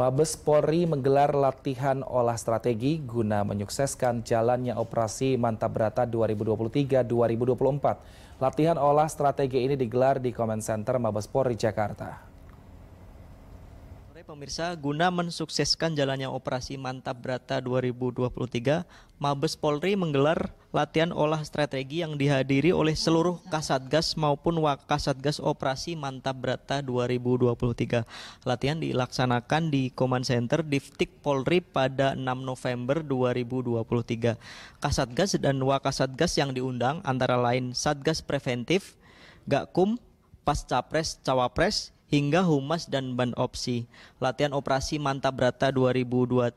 Mabes Polri menggelar latihan olah strategi guna menyukseskan jalannya operasi Mantap Berata 2023-2024. Latihan olah strategi ini digelar di Comment Center Mabes Polri Jakarta pemirsa, guna mensukseskan jalannya operasi Mantap Brata 2023, Mabes Polri menggelar latihan olah strategi yang dihadiri oleh seluruh Kasatgas maupun Wakasatgas Operasi Mantap Brata 2023. Latihan dilaksanakan di Command Center Diftik Polri pada 6 November 2023. Kasatgas dan Wakasatgas yang diundang antara lain Satgas Preventif, Gakum, Pascapres, Cawapres, hingga humas dan ban opsi. Latihan operasi Mantap rata 2023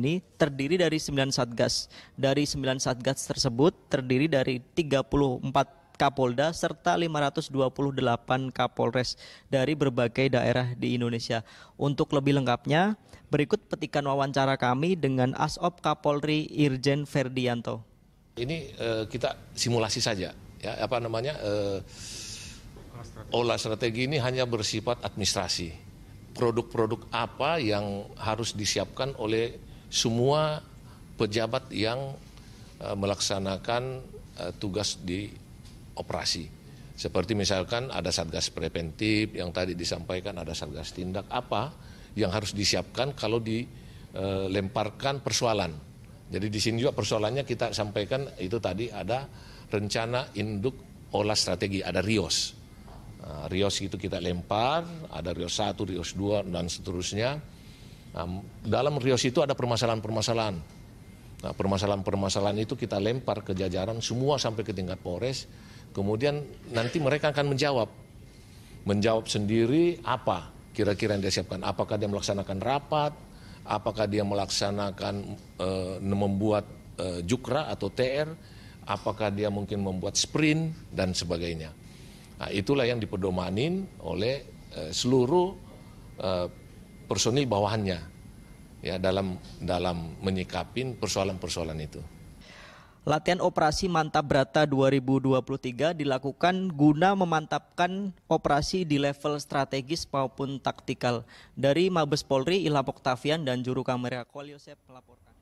ini terdiri dari 9 satgas. Dari 9 satgas tersebut terdiri dari 34 Kapolda serta 528 Kapolres dari berbagai daerah di Indonesia. Untuk lebih lengkapnya, berikut petikan wawancara kami dengan Asop Kapolri Irjen Ferdianto. Ini uh, kita simulasi saja, ya apa namanya uh, Olah oh, strategi ini hanya bersifat administrasi. Produk-produk apa yang harus disiapkan oleh semua pejabat yang eh, melaksanakan eh, tugas di operasi. Seperti misalkan ada satgas preventif yang tadi disampaikan ada satgas tindak apa yang harus disiapkan kalau dilemparkan eh, persoalan. Jadi di sini juga persoalannya kita sampaikan itu tadi ada rencana induk olah strategi ada RIOS. Eh, Rios itu kita lempar, ada Rios 1, Rios 2, dan seterusnya. Nah, dalam Rios itu ada permasalahan-permasalahan. Nah, permasalahan-permasalahan itu kita lempar ke jajaran semua sampai ke tingkat Polres. Kemudian nanti mereka akan menjawab. Menjawab sendiri apa kira-kira yang dia siapkan. Apakah dia melaksanakan rapat, apakah dia melaksanakan e, membuat e, jukra atau TR, apakah dia mungkin membuat sprint dan sebagainya. Nah, itulah yang dipedomanin oleh eh, seluruh eh, personil bawahannya ya dalam dalam menyikapin persoalan-persoalan itu. Latihan operasi Mantap Berata 2023 dilakukan guna memantapkan operasi di level strategis maupun taktikal. Dari Mabes Polri, Ilham Oktavian dan juru kamera Kolyosep melaporkan.